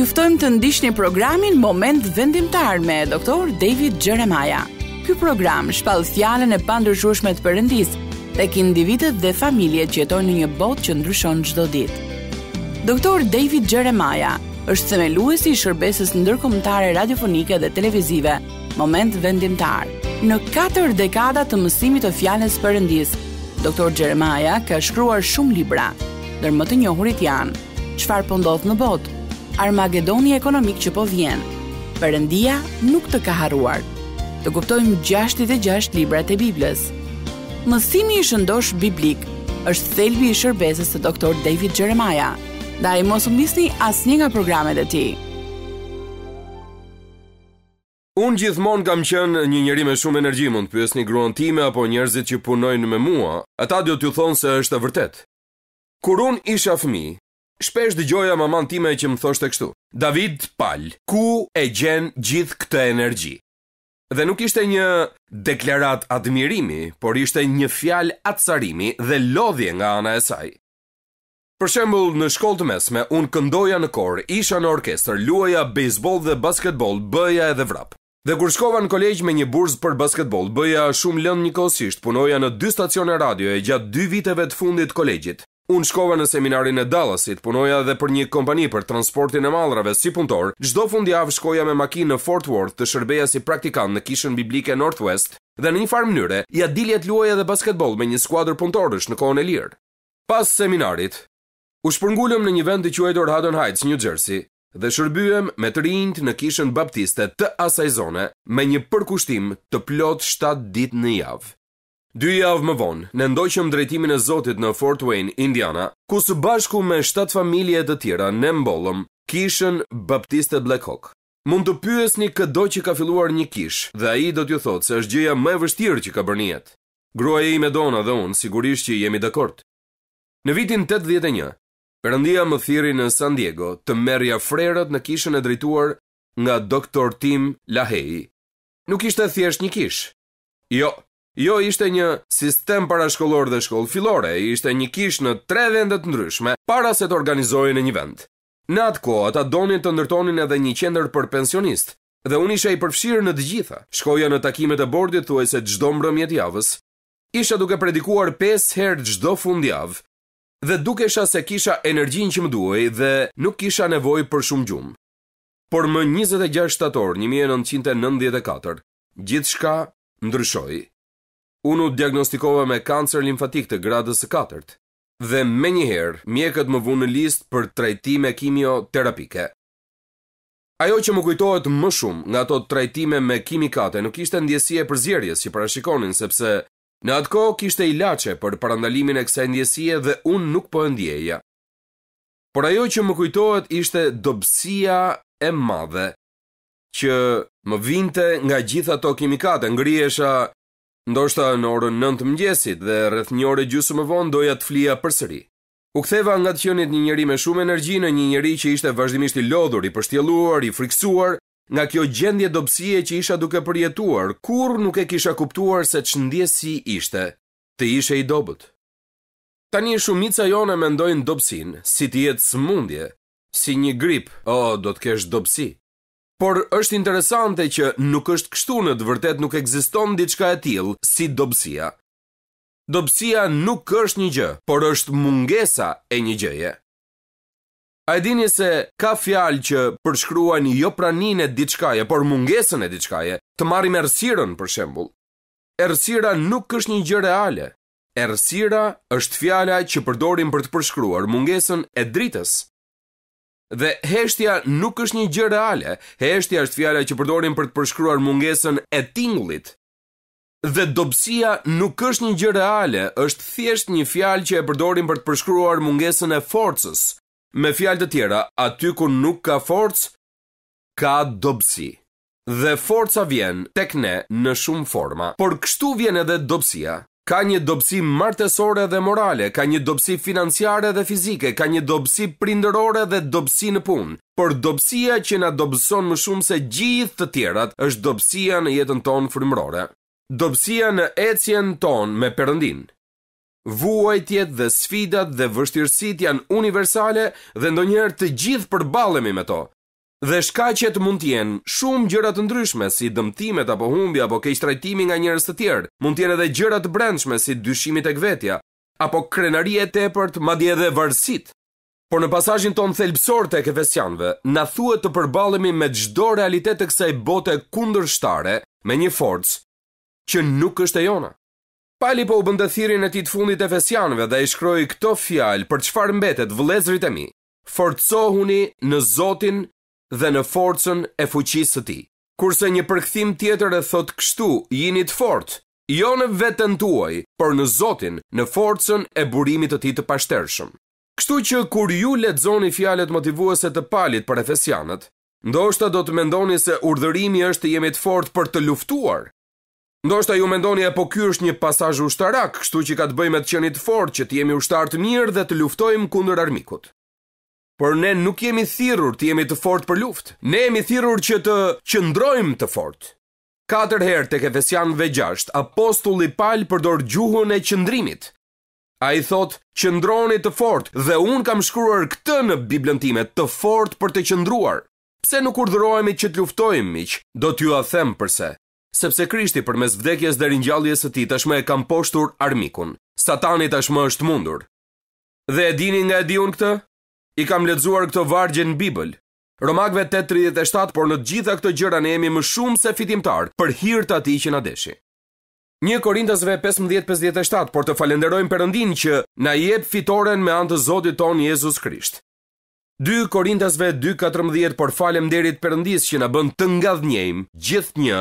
Juftojmë të ndisht një programin Moment Vendimtar me doktor David Gjeremaja. Ky program shpalë fjallën e pandrëshushmet për rëndis dhe ki individet dhe familje që jetojnë në një bot që ndryshon gjdo dit. Doktor David Gjeremaja është themeluesi i shërbesës ndërkomtare radiofonike dhe televizive Moment Vendimtar. Në katër dekada të mësimit të fjallës përëndis, doktor Gjeremaja ka shkruar shumë libra, dërmë të njohurit janë, qëfar pëndodhë po në botë, Armagedoni ekonomik që po vjen. Perëndia nuk të ka harruar. Të kuptojmë 66 librat e Biblës. Mësimi i shëndosh biblik është thelbi i shërbesës të doktor David Jeremiah. Da i mos u misni as një nga programet e ti. Unë gjithmonë kam qenë një njëri me shumë energji, mund të pjesë një gruan time apo njerëzit që punojnë me mua, ata do t'ju thonë se është e vërtet. Kur unë isha fëmi, Shpesh gjoja maman time që më thoshte kështu. David Pal, ku e gjen gjithë këtë energji? Dhe nuk ishte një deklarat admirimi, por ishte një fjal atësarimi dhe lodhje nga ana e saj. Për shembul, në shkollë të mesme, unë këndoja në kor, isha në orkestr, luaja baseball dhe basketball, bëja edhe vrap. Dhe kur shkova në kolegj me një burz për basketball, bëja shumë lënd një kosisht, punoja në dy stacione radio e gjatë dy viteve të fundit kolegjit. Unë shkova në seminarin e Dallasit, punoja edhe për një kompani për transportin e mallrave si punëtor. Çdo fundjavë shkoja me makinë në Fort Worth të shërbeja si praktikant në kishën biblike Northwest dhe në një farë mënyre ja dilja të luaja edhe basketbol me një skuadër punëtorësh në kohën e lirë. Pas seminarit, u shpërngulëm në një vend të quajtur Haddon Heights, New Jersey dhe shërbyem me të rinjt në kishën baptiste të asaj zone me një përkushtim të plot 7 ditë në javë. Dy javë më vonë, në ndoqëm drejtimin e Zotit në Fort Wayne, Indiana, ku së bashku me shtatë familje të tjera në mbollëm, kishën Baptiste Blackhawk. Mund të pyesni këdo që ka filluar një kishë dhe a i do t'ju thotë se është gjëja më e vështirë që ka bërnijet. njët. Gruaj e i me dona dhe unë, sigurisht që jemi dëkort. Në vitin 81, përëndia më thiri në San Diego të merja frerët në kishën e drejtuar nga doktor Tim Lahey. Nuk ishte thjesht një kishë. Jo, Jo ishte një sistem parashkollor dhe shkollë filore, ishte një kish në tre vendet ndryshme, para se të organizojë në një vend. Në atë ko, ata donin të ndërtonin edhe një qender për pensionist, dhe unë isha i përfshirë në të gjitha, shkoja në takimet e bordit thuaj se gjdo mbrëmjet javës, isha duke predikuar 5 herë gjdo fund javë, dhe duke isha se kisha energjin që më duaj dhe nuk kisha nevoj për shumë gjumë. Por më 26 shtator 1994, gjithë shka ndryshoj. Unë u diagnostikova me kancer limfatik të gradës 4 dhe me njëherë mjekët më vunë në list për trajtime kimioterapike. Ajo që më kujtohet më shumë nga ato trajtime me kimikate nuk ishte ndjesie për zjerjes që parashikonin sepse në atë kohë kishte lache për parandalimin e kësaj ndjesie dhe unë nuk po ndjeja. Por ajo që më kujtohet ishte dobësia e madhe që më vinte nga gjitha ato kimikate, ngrihesha Ndoshta në orën nëntë mëngjesit dhe rëth një orë gjusë më vonë doja të flia përsëri. U ktheva nga të qenit një njëri me shumë energji në një njëri që ishte vazhdimisht i lodhur, i përshtjelluar, i friksuar, nga kjo gjendje dobësie që isha duke përjetuar, kur nuk e kisha kuptuar se që ndjesi ishte, të ishe i dobut. Tani shumica jone mendojnë dobësin, si të jetë smundje, si një grip, o, do të kesh dobsi. Por është interesante që nuk është kështu në të vërtet nuk ekziston diçka e tillë si dobësia. Dobësia nuk është një gjë, por është mungesa e një gjëje. A e dini se ka fjalë që përshkruajnë jo praninë e diçkaje, por mungesën e diçkaje? Të marrim errësirën për shembull. Errësira nuk është një gjë reale. Errësira është fjala që përdorim për të përshkruar mungesën e dritës, Dhe heshtja nuk është një gjë reale, heshtja është fjala që përdorin për të përshkruar mungesën e tingullit. Dhe dobësia nuk është një gjë reale, është thjesht një fjalë që e përdorin për të përshkruar mungesën e forcës. Me fjalë të tjera, aty ku nuk ka forcë, ka dobësi. Dhe forca vjen tek ne në shumë forma, por kështu vjen edhe dobësia ka një dobësi martesore dhe morale, ka një dobësi financiare dhe fizike, ka një dobësi prindërore dhe dobësi në punë. Por dobësia që na dobëson më shumë se gjithë të tjerat është dobësia në jetën tonë frymërore. Dobësia në ecjen tonë me Perëndin. Vuajtjet dhe sfidat dhe vështirësit janë universale dhe ndonjëherë të gjithë përballemi me to. Dhe shkaqet mund të jenë shumë gjëra të ndryshme, si dëmtimet apo humbi apo keq trajtimi nga njerëz të tjerë. Mund të jenë edhe gjëra të brendshme, si dyshimi tek vetja apo krenaria e tepërt, madje edhe varësit. Por në pasazhin ton thelbësor tek Efesianëve, na thuhet të përballemi me çdo realitet të kësaj bote kundërshtare me një forcë që nuk është e jona. Pali po u bën dëthirin e fundit të fundit Efesianëve dhe ai shkroi këtë fjalë për çfarë mbetet vëllezërit e mi? Forcohuni në Zotin dhe në forcën e fuqisë të tij. Kurse një përkthim tjetër e thot kështu, jini të fortë, jo në veten tuaj, por në Zotin, në forcën e burimit të tij të pashtershëm. Kështu që kur ju lexoni fjalët motivuese të Palit për Efesianët, ndoshta do të mendoni se urdhërimi është të jemi të fortë për të luftuar. Ndoshta ju mendoni apo ky është një pasazh ushtarak, kështu që ka të bëjë me të qenit fort, që të jemi ushtar të mirë dhe të luftojmë kundër armikut por ne nuk jemi thirrur të jemi të fortë për luftë. Ne jemi thirrur që të qëndrojmë të fortë. Katër herë tek Efesianëve 6, apostulli Paul përdor gjuhën e qëndrimit. Ai thotë, "Qëndroni të fortë" dhe un kam shkruar këtë në Biblën time, të fortë për të qëndruar. Pse nuk urdhërohemi që të luftojmë miq? Do t'ju a them pse. Sepse Krishti përmes vdekjes dhe rinjalljes së tij tashmë e ka mposhtur armikun. Satani tashmë është mundur. Dhe e dini nga e këtë? I kam lexuar këtë vargje në Bibël. Romakëve 8:37, por në të gjitha këto gjëra ne jemi më shumë se fitimtar për hir të atij që na dëshi. 1 Korintasve 15:57, por të falenderojmë Perëndin që na jep fitoren me anë të Zotit ton Jezus Krisht. 2 Korintasve 2:14, por faleminderit Perëndis që na bën të ngadhnjëm gjithnjë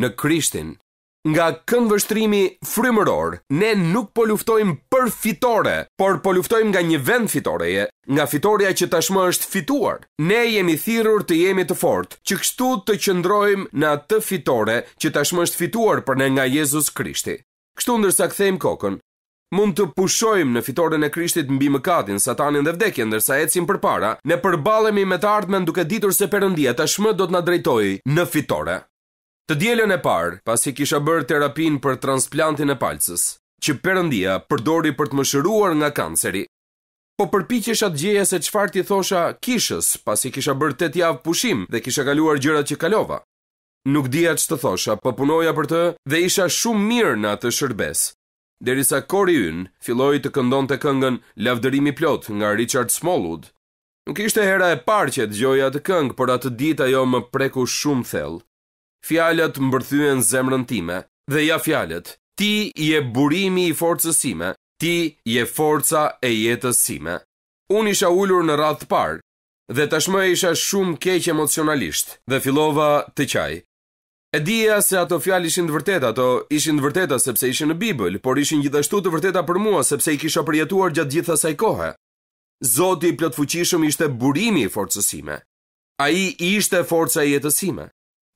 në Krishtin nga kënd vështrimi frymëror, ne nuk po luftojmë për fitore, por po luftojmë nga një vend fitoreje, nga fitoria që tashmë është fituar. Ne jemi thirrur të jemi të fortë, që kështu të qëndrojmë në atë fitore që tashmë është fituar për ne nga Jezusi Krishti. Kështu ndërsa kthejmë kokën, mund të pushojmë në fitoren e Krishtit mbi mëkatin, Satanin dhe vdekjen, ndërsa ecim përpara, ne përballemi me të ardhmen duke ditur se Perëndia tashmë do të na drejtojë në fitore. Të dielën e parë, pasi kisha bërë terapin për transplantin e palcës, që Perëndia përdori për të mëshëruar nga kanceri. Po përpiqesha të gjeja se çfarë ti thosha kishës, pasi kisha bërë tet javë pushim dhe kisha kaluar gjërat që kalova. Nuk dija ç'të thosha, po punoja për të dhe isha shumë mirë në atë shërbes. Derisa kori yn, filloi të këndonte këngën Lavdërimi i plot nga Richard Smallwood. Nuk ishte hera e parë që dëgjoja atë këngë, por atë ditë ajo më preku shumë thellë fjalët mbërthyen zemrën time, dhe ja fjalët, ti je burimi i forcësime, ti je forca e jetës sime. Unë isha ullur në të parë, dhe tashmë isha shumë keq emocionalisht, dhe filova të qaj. E dija se ato fjalë ishin të vërteta, ato ishin të vërteta sepse ishin në Bibël, por ishin gjithashtu të vërteta për mua sepse i kisha përjetuar gjatë gjithë asaj kohe. Zoti i plotfuqishëm ishte burimi i forcës sime. Ai ishte forca e jetës sime.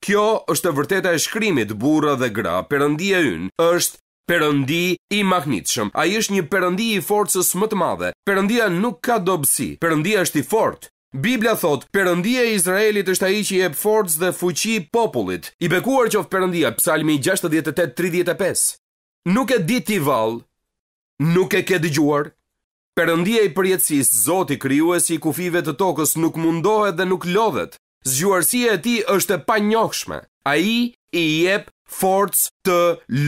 Kjo është e vërteta e shkrimit burra dhe gra, perëndia yn është Perëndi i mahnitshëm. Ai është një perëndi i forcës më të madhe. Perëndia nuk ka dobësi. Perëndia është i fortë. Biblia thot, përëndia i Izraelit është i që i e forcë dhe fuqi popullit, i bekuar që ofë përëndia, psalmi 68.35. Nuk e dit i valë, nuk e ke dëgjuar, përëndia i përjetësis, zoti e i kufive të tokës nuk mundohet dhe nuk lodhet, Zgjuarësia e ti është e pa njohshme. A i i jep forcë të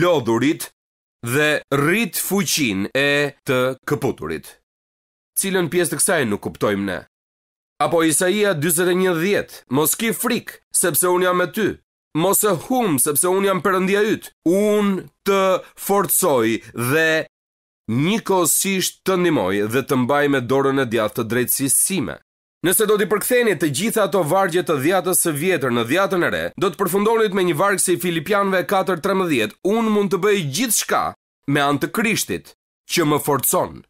lodhurit dhe rrit fuqin e të këputurit. Cilën pjesë të kësaj nuk kuptojmë ne? Apo Isaia 21.10, mos ki frikë, sepse unë jam e ty, mos e humë, sepse unë jam përëndia ytë, unë të forcoj dhe një kosisht të ndimoj dhe të mbaj me dorën e djathë të drejtësisime. Nëse do t'i përktheni të gjitha ato vargje të dhjatës së vjetër në dhjatën e re, do të përfundonit me një vargë si Filipianve 4.13, unë mund të bëj gjithë shka me anë të krishtit që më forcon.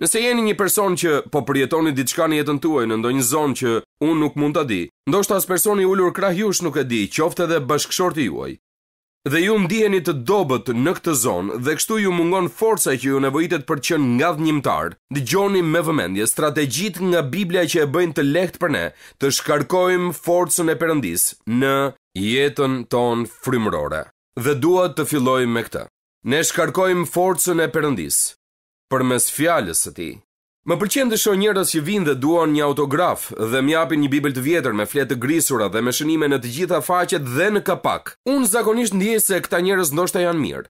Nëse jeni një person që po përjetoni diçka në jetën tuaj në ndonjë zonë që unë nuk mund ta di, ndoshta as personi ulur krah jush nuk e di, qoftë edhe bashkëshorti juaj, Dhe ju ndiheni të dobët në këtë zonë dhe kështu ju mungon forca që ju nevojitet për të qenë ngadhnjëtar. Dëgjoni me vëmendje strategjitë nga Bibla që e bëjnë të lehtë për ne të shkarkojmë forcën e Perëndis në jetën tonë frymërore. Dhe dua të filloj me këtë. Ne shkarkojmë forcën e për përmes fjalës së Tij. Më pëlqen të shoh njerëz që vijnë dhe duan një autograf dhe më japin një bibël të vjetër me fletë grisura dhe me shënime në të gjitha faqet dhe në kapak. Unë zakonisht ndjej se këta njerëz ndoshta janë mirë,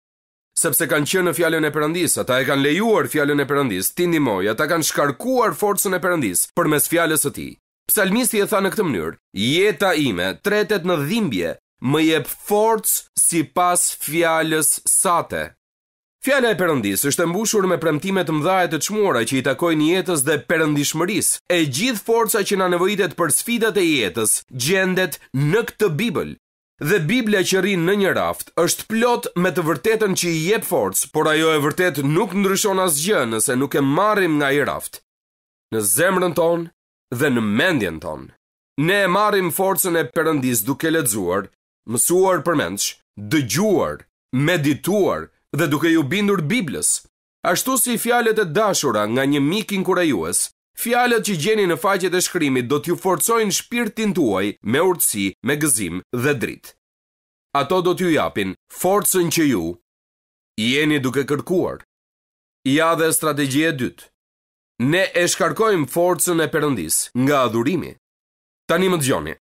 sepse kanë qenë në fjalën e Perëndis, ata e kanë lejuar fjalën e Perëndis, ti ndihmoj, ata kanë shkarkuar forcën e Perëndis përmes fjalës së tij. Psalmisti e tha në këtë mënyrë: "Jeta ime tretet në dhimbje, më jep forcë sipas fjalës sate." Fjala e Perëndis është e mbushur me premtime të mëdha të çmuara që i takojnë jetës dhe perëndishmërisë. E gjithë forca që na nevojitet për sfidat e jetës gjendet në këtë Bibël. Dhe Bibla që rrin në një raft është plot me të vërtetën që i jep forcë, por ajo e vërtet nuk ndryshon asgjë nëse nuk e marrim nga ai raft. Në zemrën tonë dhe në mendjen tonë. Ne e marrim forcën e Perëndis duke lexuar, mësuar përmendsh, dëgjuar, medituar, dhe duke ju bindur Biblës, ashtu si fjalët e dashura nga një mik inkurajues, fjalët që gjeni në faqet e shkrimit do t'ju forcojnë shpirtin tuaj me urtësi, me gëzim dhe dritë. Ato do t'ju japin forcën që ju jeni duke kërkuar. Ja dhe strategji e dytë. Ne e shkarkojmë forcën e Perëndis nga adhurimi. Tani më dëgjoni.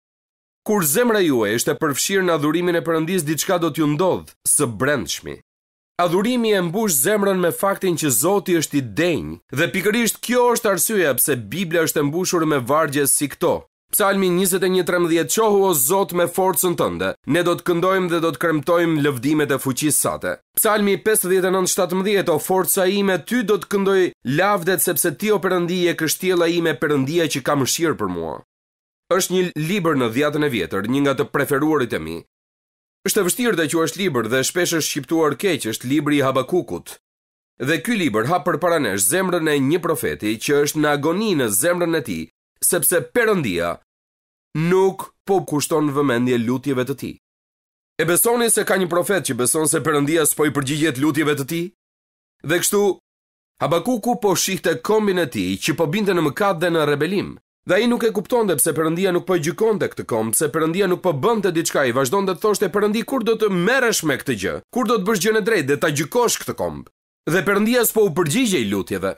Kur zemra ju e është e përfshirë në adhurimin e përëndis, diçka do t'ju ndodhë së brendshmi. Adhurimi e mbush zemrën me faktin që Zoti është i denjë dhe pikërisht kjo është arsyeja pse Bibla është e mbushur me vargje si këto. Psalmi 21:13 Qohu o Zot me forcën tënde, ne do të këndojmë dhe do të kremtojmë lëvdimet e fuqisë sate. Psalmi 59:17 O forca ime, ty do të këndoj lavdet sepse ti o Perëndije kështjella ime Perëndia që ka mëshirë për mua. Është një libër në dhjetën e vjetër, një nga të preferuarit e mi, Është vështirë të quash libër dhe shpesh është shqiptuar keq, është libri i Habakukut. Dhe ky libër hap përpara nesh zemrën e një profeti që është në agoni në zemrën e tij, sepse Perëndia nuk po kushton vëmendje lutjeve të tij. E besoni se ka një profet që beson se Perëndia s'po i përgjigjet lutjeve të tij? Dhe kështu Habakuku po shihte kombin e tij që po binte në mëkat dhe në rebelim. Dhe ai nuk e kuptonte pse Perëndia nuk po gjykonte këtë kombë, pse Perëndia nuk po bënte diçka, i vazhdonte të thoshte Perëndi kur do të merresh me këtë gjë? Kur do të bësh gjën e drejtë dhe ta gjykosh këtë kombë? Dhe Perëndia s'po u përgjigjej lutjeve.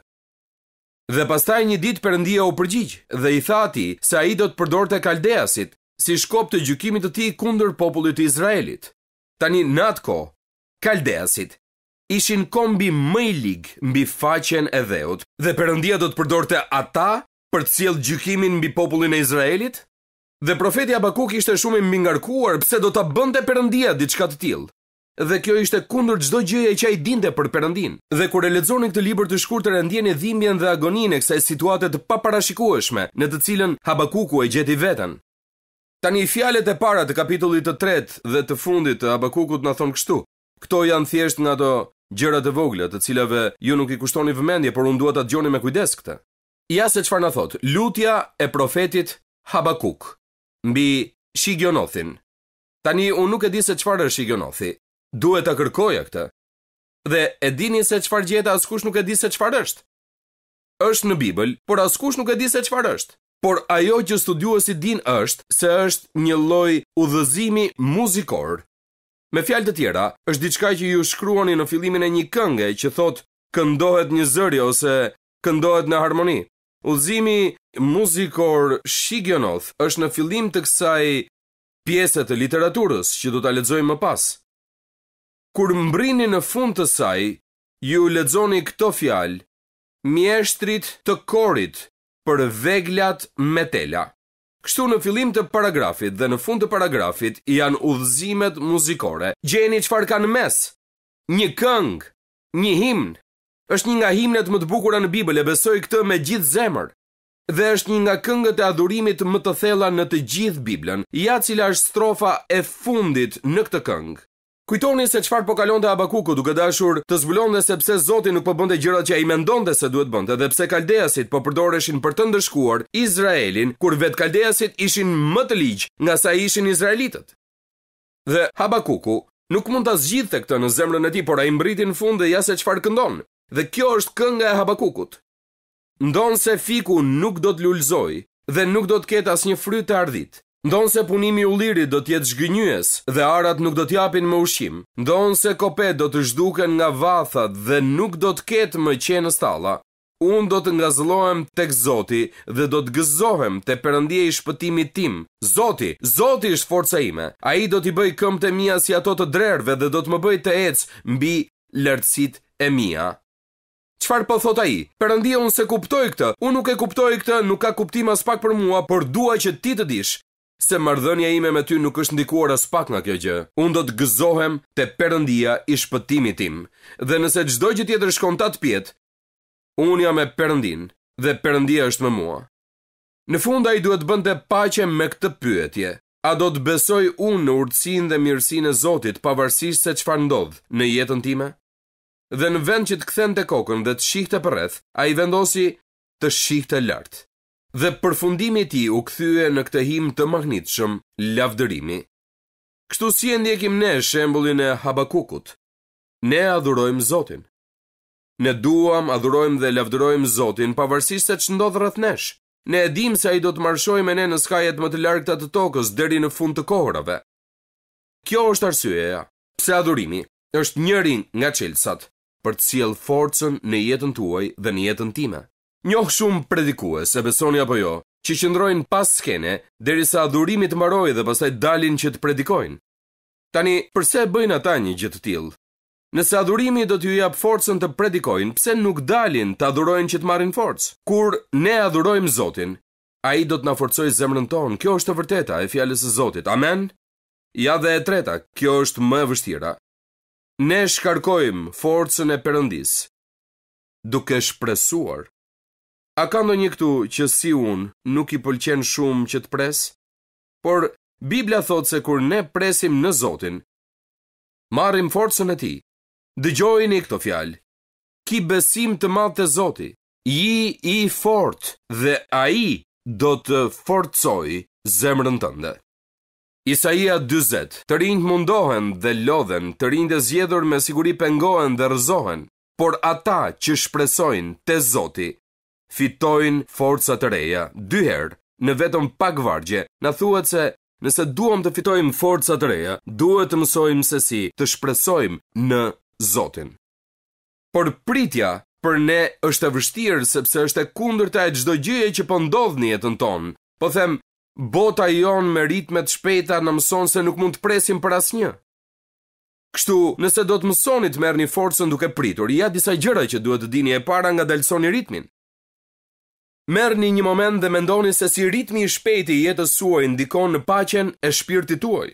Dhe pastaj një ditë Perëndia u përgjigj dhe i tha atij se ai do të përdorte Kaldeasit si shkop të gjykimit të tij kundër popullit të Izraelit. Tani në atë Kaldeasit ishin kombi më i lig mbi faqen e dheut dhe Perëndia do të përdorte ata për të cilë gjykimin mbi popullin e Izraelit? Dhe profeti Abakuk ishte shumë i mbingarkuar pse do ta bënte Perëndia diçka të tillë. Dhe kjo ishte kundër çdo gjëje që ai dinte për Perëndin. Dhe kur e lexoni këtë libër të shkurtër e ndjeni dhimbjen dhe agoninë e kësaj situate të paparashikueshme në të cilën Habakuku e gjeti veten. Tani fjalët e para të kapitullit të tretë dhe të fundit të Habakukut na thon kështu. Këto janë thjesht nga ato gjëra të vogla, të cilave ju nuk i kushtoni vëmendje, por unë dua ta dëgjoni me kujdes këtë. Ja se qëfar në thot, lutja e profetit Habakuk, mbi Shigionothin. Tani, unë nuk e di se qëfar është Shigionothi, duhet të kërkoja këtë. Dhe e dini se qëfar gjeta askush nuk e di se qëfar është. është në Bibël, por askush nuk e di se qëfar është. Por ajo që studiuesi din është se është një lloj udhëzimi muzikor. Me fjalë të tjera, është diçka që ju shkruani në fillimin e një këngë që thotë këndohet një zëri ose këndohet në harmoni. Uzimi muzikor Shigionoth është në fillim të kësaj pjesë të literaturës që do ta lexojmë më pas. Kur mbrini në fund të saj, ju lexoni këto fjalë: Mjeshtrit të korit për veglat me tela. Kështu në fillim të paragrafit dhe në fund të paragrafit janë udhëzimet muzikore. Gjeni çfarë kanë mes. Një këngë, një himn, është një nga himnet më të bukura në Bibël, e besoj këtë me gjithë zemër. Dhe është një nga këngët e adhurimit më të thella në të gjithë Biblën. Ja cila është strofa e fundit në këtë këngë. Kujtoni se çfarë po kalonte Abakuku duke dashur të zbulonte se pse Zoti nuk po bënte gjërat që ai mendonte se duhet bënte, dhe pse kaldeasit po përdoreshin për të ndëshkuar Izraelin kur vet kaldeasit ishin më të ligj nga sa ishin izraelitët. Dhe Habakuku nuk mund ta zgjidhte këtë në zemrën e tij, por ai mbriti në fund dhe ja se çfarë këndon dhe kjo është kënga e Habakukut. Ndonë se fiku nuk do të lullzoj dhe nuk do të ketë as një fryt të ardhit. Ndonë se punimi u lirit do tjetë zhgënyës dhe arat nuk do t'japin më ushim. Ndonë se kopet do të zhduken nga vathat dhe nuk do të ketë më qenë stala. Unë do të ngazlohem tek Zoti dhe do të gëzohem të përëndje i shpëtimi tim. Zoti, Zoti ishtë forca ime. A i do t'i bëj këm të mija si ato të drerve dhe do të më bëj të ecë mbi lërtsit e mija. Çfarë po thot ai? Perëndia unë se kuptoj këtë. Unë nuk e kuptoj këtë, nuk ka kuptim as pak për mua, por dua që ti të dish se marrdhënia ime me ty nuk është ndikuar as pak nga kjo gjë. Unë do të gëzohem te Perëndia i shpëtimit tim. Dhe nëse çdo gjë tjetër shkon ta të pjet, unë jam me Perëndin dhe Perëndia është me mua. Në fund ai duhet bënte paqe me këtë pyetje. A do të besoj unë në urtësinë dhe mirësinë e Zotit pavarësisht se çfarë ndodh në jetën time? dhe në vend që të kthen të kokën dhe të shihte për rreth, a i vendosi të shihte lartë. Dhe përfundimi ti u kthye në këtë him të magnitëshëm lavdërimi. Kështu si e ndjekim ne shembulin e Habakukut. Ne adhurojmë Zotin. Ne duam, adhurojmë dhe lavdërojmë Zotin pavarësisht se që ndodhë nesh. Ne e dim se a i do të marshoj me ne në skajet më të largëta të tokës dheri në fund të kohërave. Kjo është arsyeja, pse adhurimi është njërin nga qelsat për të cilë forcën në jetën tuaj dhe në jetën time. Njohë shumë predikues e besoni apo jo, që qëndrojnë pas skene, derisa adhurimit mbaroi dhe pasaj dalin që të predikojnë. Tani, përse bëjnë ata një gjithë tilë? Nëse adhurimi do t'ju jap forcën të predikojnë, pse nuk dalin të adhurojnë që të marrin forcë? Kur ne adhurojmë Zotin, a i do t'na forcoj zemrën tonë, kjo është e vërteta e fjales e Zotit, amen? Ja dhe e treta, kjo është më e vështira, Ne shkarkojmë forcën e Perëndis duke shpresuar. A ka ndonjë këtu që si unë nuk i pëlqen shumë që të pres? Por Bibla thot se kur ne presim në Zotin, marrim forcën e tij. Dëgjojini këto fjalë. Ki besim të madh te Zoti. Ji i fort dhe ai do të forcoj zemrën tënde. Isaia 20. Të rinjt mundohen dhe lodhen, të rinjt e zgjedhur me siguri pengohen dhe rrëzohen, por ata që shpresojnë te Zoti fitojnë forca të reja. Dy herë, në vetëm pak vargje, na thuhet se nëse duam të fitojmë forca të reja, duhet të mësojmë se si të shpresojmë në Zotin. Por pritja për ne është e vështirë sepse është e të e çdo gjëje që po ndodh në jetën tonë. Po them, Bota jon me ritmet shpejta në mëson se nuk mund të presim për asnjë. Kështu, nëse do të mësoni të merë një forësën duke pritur, ja disa gjëra që duhet të dini e para nga dalsoni ritmin. Merë një një moment dhe mendoni se si ritmi i shpejti i jetës suaj ndikon në pacjen e shpirtit tuaj.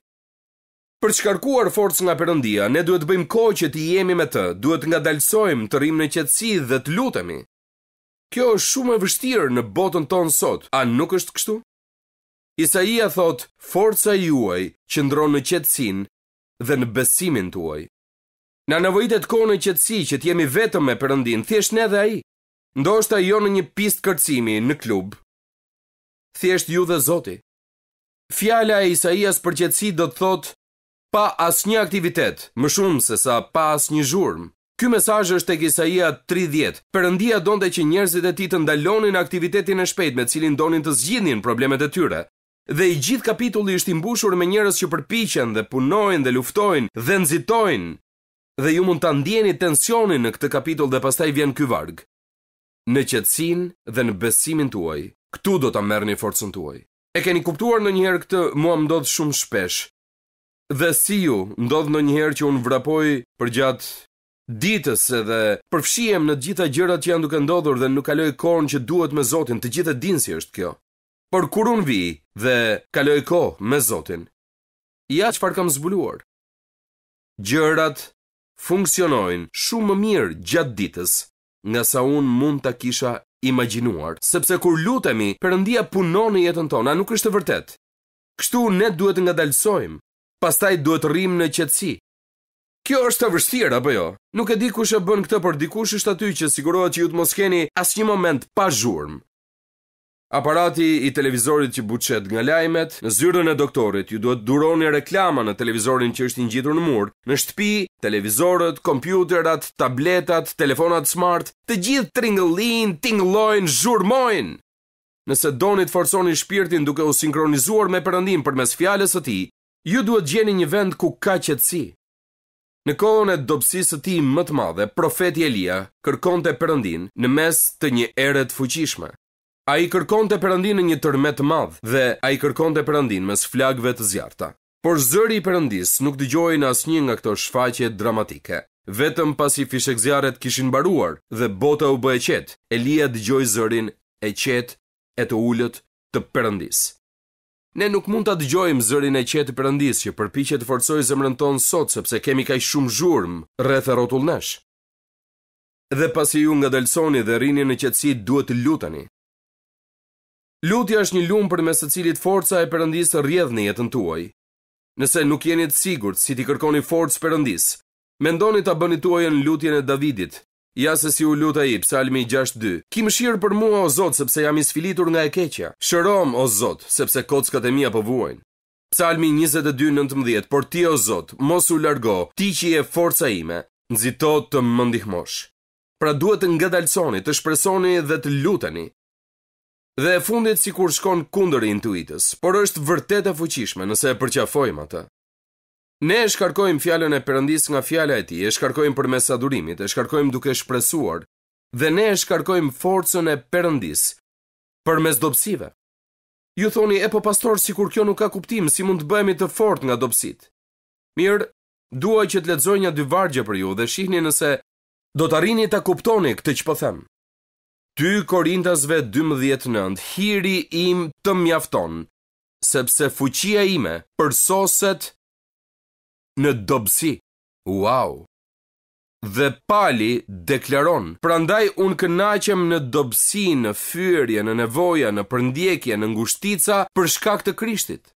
Për shkarkuar forcë nga përëndia, ne duhet të bëjmë kohë që të jemi me të, duhet nga dalsojmë të rrim në qetësi dhe të lutemi. Kjo është shumë e vështirë në botën tonë sot, a nuk është kështu? Isaia thot, forca juaj që ndronë në qetsin dhe në besimin tuaj. Na nevojitet kone qetsi që t'jemi vetëm me përëndin, thjesht ne dhe aji, ndoshta jo në një pist kërcimi në klub. Thjesht ju dhe zoti. Fjala e Isaias për qetsi do të thot, pa as një aktivitet, më shumë se sa pa as një zhurëm. Ky mesaj është e kisaia 30, përëndia donde që njerëzit e ti të ndalonin aktivitetin e shpejt me cilin donin të zgjidhin problemet e tyre, Dhe i gjithë kapitulli është imbushur me njërës që përpichen dhe punojnë dhe luftojnë dhe nëzitojnë. Dhe ju mund të ndjeni tensionin në këtë kapitull dhe pastaj vjen ky varg. Në qetësin dhe në besimin tuaj, këtu do të merë një forcën tuaj. E keni kuptuar në njëherë këtë mua mdodhë shumë shpesh. Dhe si ju mdodhë në njëherë që unë vrapoj për gjatë ditës edhe përfshihem në gjitha gjërat që janë duke ndodhur dhe nuk kaloj korn që duhet me Zotin, të gjithë dinë si është kjo për kur unë vi dhe kaloj kohë me Zotin. Ja që farë kam zbuluar. Gjërat funksionojnë shumë më mirë gjatë ditës nga sa unë mund të kisha imaginuar, sepse kur lutemi, përëndia punon në jetën tona, nuk është e vërtet. Kështu ne duhet nga ngadalsojmë, pastaj duhet rrim në qetësi. Kjo është e vështirë apo jo? Nuk e di kush e bën këtë, por dikush është aty që sigurohet që ju të mos keni asnjë moment pa zhurmë. Aparati i televizorit që buqet nga lajmet, në zyrën e doktorit ju duhet duroni reklama në televizorin që është ingjitur në mur, në shtëpi, televizorët, kompjuterat, tabletat, telefonat smart, të gjithë tringëllin, tingëllojnë, zhurmojnë. Nëse donit forsoni shpirtin duke u sinkronizuar me përëndim për mes fjales të ti, ju duhet gjeni një vend ku ka qëtësi. Në kohën e dobësisë të ti më të madhe, profeti Elia kërkon të përëndin në mes të një eret fuqishme. A i kërkon të përëndin një tërmet të madhë dhe a i kërkon të përëndin mes flagve të zjarta. Por zëri i përëndis nuk të gjojnë as një nga këto shfaqje dramatike. Vetëm pas i fishek zjarët kishin baruar dhe bota u bëhe qetë, Elia të gjoj zërin e qetë e të ullët të përëndis. Ne nuk mund të të gjojmë zërin e qetë përëndis që përpiqet të forcoj zemrën tonë sot sepse kemi ka shumë zhurm rreth e Dhe pasi ju nga dhe rini në qetësi duhet të lutani, Lutja është një lumë për mes të cilit forca e përëndis rrjedh në jetën tuaj. Nëse nuk jeni të sigurt si ti kërkoni forcë përëndis, mendoni ta bëni tuajën lutjen e Davidit. Ja se si u luta i, psalmi 6.2. Ki shirë për mua, o Zot, sepse jam isfilitur sfilitur nga e keqja. Shërom, o Zot, sepse kockat e mia pëvuajnë. Psalmi 22.19. Por ti, o Zot, mos u largo, ti që je forca ime, nëzito të më ndihmosh. Pra duhet të ngadalsoni, të shpresoni dhe të luteni, dhe e fundit si kur shkon kunder intuitës, por është vërtet e fuqishme nëse e përqafojmë atë. Ne e shkarkojmë fjallën e përëndis nga fjalla e ti, e shkarkojmë për mes adurimit, e shkarkojmë duke shpresuar, dhe ne e shkarkojmë forcën e përëndis për mes dopsive. Ju thoni, e po pastor, si kur kjo nuk ka kuptim, si mund të bëhemi të fort nga dopsit. Mirë, duaj që të letzoj një dy vargje për ju dhe shihni nëse do të arrini të kuptoni këtë që po themë. 2 Korintasve 12.9 Hiri im të mjafton, sepse fuqia ime përsoset në dobësi. Wow! Dhe pali deklaron, prandaj unë kënaqem në dobësi, në fyrje, në nevoja, në përndjekje, në ngushtica për shkak të krishtit.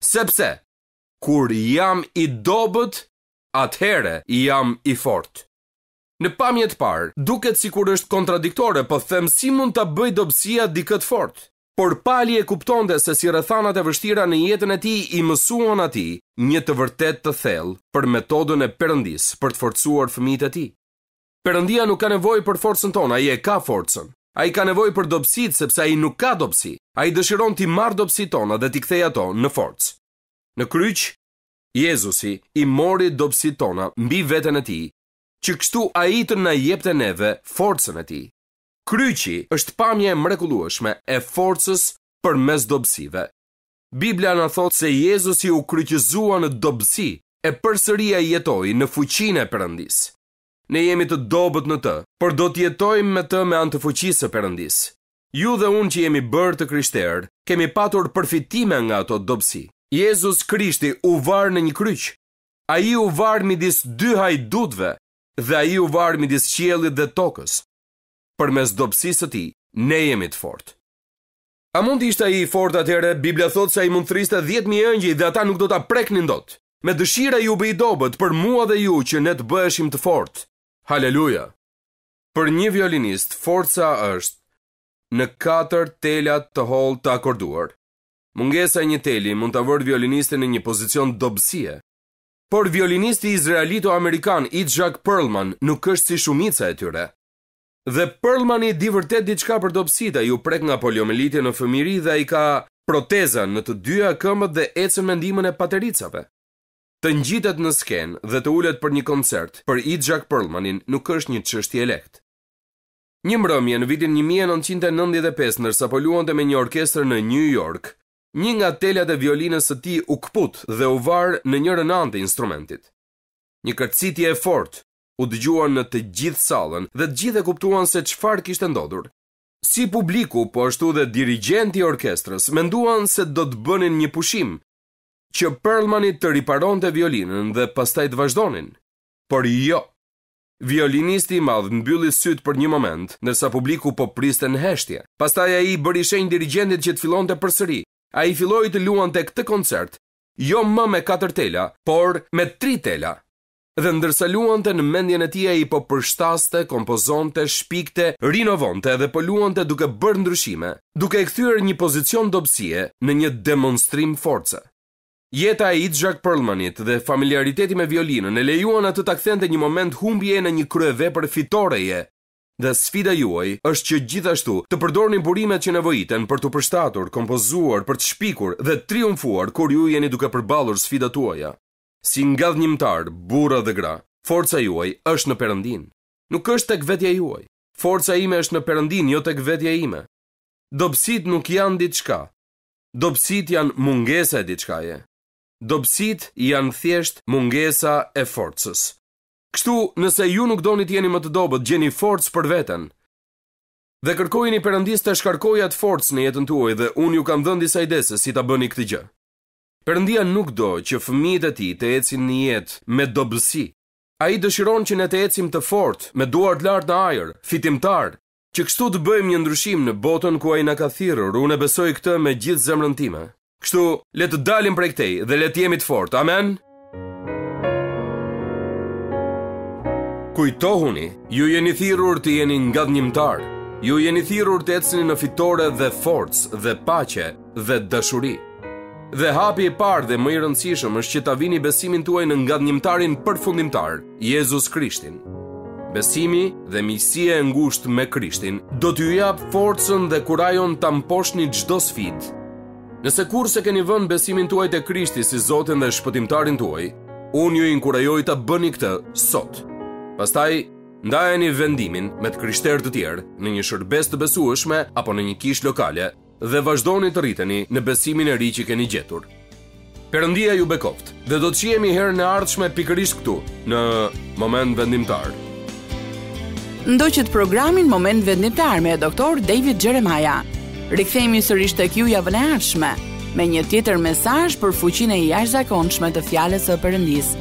Sepse, kur jam i dobët, atëhere jam i fortë. Në pamje të parë, duket sikur është kontradiktore, po them si mund ta bëj dobësia dikët fort. Por Pali e kuptonte se si rrethanat e vështira në jetën e tij i mësuan atij një të vërtet të thellë për metodën e Perëndis për të forcuar fëmijët e tij. Perëndia nuk ka nevojë për forcën tonë, ai e ka forcën. Ai ka nevojë për dobësitë sepse ai nuk ka dobësi. Ai dëshiron ti marr dobësitë tona dhe ti kthej ato në forcë. Në kryq, Jezusi i mori dobësitë tona mbi veten e tij që kështu a i të në jep të neve forcën e ti. Kryqi është pamje mrekulueshme e forcës për mes dobsive. Biblia në thotë se Jezus i u kryqizua në dobsi e përsëria jetoj në fuqinë e përëndis. Ne jemi të dobet në të, për do të jetojmë me të me antëfuqisë e përëndis. Ju dhe unë që jemi bërë të kryshterë, kemi patur përfitime nga ato dobsi. Jezus Krishti u varë në një kryqë. A i u varë midis dy hajdutve dhe a i u varë midis qjeli dhe tokës, për mes dopsisë të ti, ne jemi të fort. A mund ishtë a i fort atere, Biblia thotë sa i mund thriste dhjetë mi ëngjë dhe ata nuk do të prek një ndotë, me dëshira ju bëj dobet për mua dhe ju që ne të bëshim të fort. Haleluja! Për një violinist, forca është në katër telat të hol të akorduar. Mungesa e një teli mund të vërë violinistin në një pozicion dobësie, Por violinisti izraelito-amerikan Itzhak Perlman nuk është si shumica e tyre. Dhe Perlman i di vërtet diçka për dobësitë, ju prek nga poliomielitja në fëmijëri dhe ai ka proteza në të dyja këmbët dhe ecën me ndihmën e patericave. Të ngjitet në skenë dhe të ulet për një koncert për Itzhak Perlmanin nuk është një çështje lehtë. Një mbrëmje në vitin 1995, ndërsa po luante me një orkestër në New York, një nga telat e violinës së tij u kput dhe u var në një anë të instrumentit. Një kërcitje e fortë u dëgjua në të gjithë sallën dhe të gjithë e kuptuan se çfarë kishte ndodhur. Si publiku, po ashtu dhe dirigjenti i orkestrës menduan se do të bënin një pushim që Perlmani të riparonte violinën dhe pastaj të vazhdonin. Por jo. Violinisti i madh mbylli syt për një moment, ndërsa publiku po priste në heshtje. Pastaj ai bëri shenjë dirigjentit që të fillonte përsëri. A i filloj të luan të këtë koncert, jo më me 4 tela, por me 3 tela. Dhe ndërsa luan të në mendjen e tia i po përshtaste, kompozonte, shpikte, rinovonte dhe po luan të duke bërë ndryshime, duke e këthyre një pozicion dobësie në një demonstrim force. Jeta e Itz Jack Perlmanit dhe familiariteti me violinën e lejuan atë të takthente një moment humbje në një kryeve për fitoreje dhe sfida juaj është që gjithashtu të përdorni burimet që nevojiten për të përshtatur, kompozuar, për të shpikur dhe triumfuar kur ju jeni duke përballur sfidat tuaja. Si ngadhnjëmtar, burra dhe gra, forca juaj është në Perëndin. Nuk është tek vetja juaj. Forca ime është në Perëndin, jo tek vetja ime. Dobësit nuk janë diçka. Dobësit janë mungesa e diçkaje. Dobësit janë thjesht mungesa e forcës. Kështu, nëse ju nuk doni të jeni më të dobët, gjeni forcë për veten. Dhe kërkojini Perëndisë të shkarkojë atë forcë në jetën tuaj dhe unë ju kam dhënë disa ide se si ta bëni këtë gjë. Perëndia nuk do që fëmijët e tij të ecin në jetë me dobësi. Ai dëshiron që ne të ecim të fortë, me duart lart në ajër, fitimtar, që kështu të bëjmë një ndryshim në botën ku ai na ka thirrur. Unë besoj këtë me gjithë zemrën time. Kështu, le të dalim prej këtej dhe le të jemi të fortë. Amen. kujtohuni, ju jeni thirur të jeni nga dhjimtar, ju jeni thirur të etsni në fitore dhe forcë dhe pache dhe dëshuri. Dhe hapi i parë dhe më i rëndësishëm është që ta vini besimin tuaj në ngadnjëmtarin përfundimtar, Jezus Krishtin. Besimi dhe miqësia e ngushtë me Krishtin do t'ju jap forcën dhe kurajon ta mposhni çdo sfidë. Nëse kurse keni vënë besimin tuaj te Krishti si Zotin dhe Shpëtimtarin tuaj, unë ju inkurajoj ta bëni këtë sot. Pastaj ndajeni vendimin me të krishterë të tjerë në një shërbes të besueshme apo në një kishë lokale dhe vazhdoni të rriteni në besimin e ri që keni gjetur. Perëndia ju bekoft dhe do të shihemi herë në ardhshme pikërisht këtu në moment vendimtar. Ndoqët programin Moment Vendimtar me doktor David Jeremiah. Rikthehemi sërish tek ju javën e ardhshme me një tjetër mesazh për fuqinë e jashtëzakonshme të fjalës së Perëndis,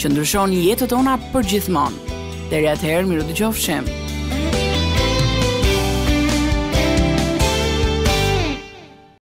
që ndryshon jetën tonë përgjithmonë. Deri të herë miru dhe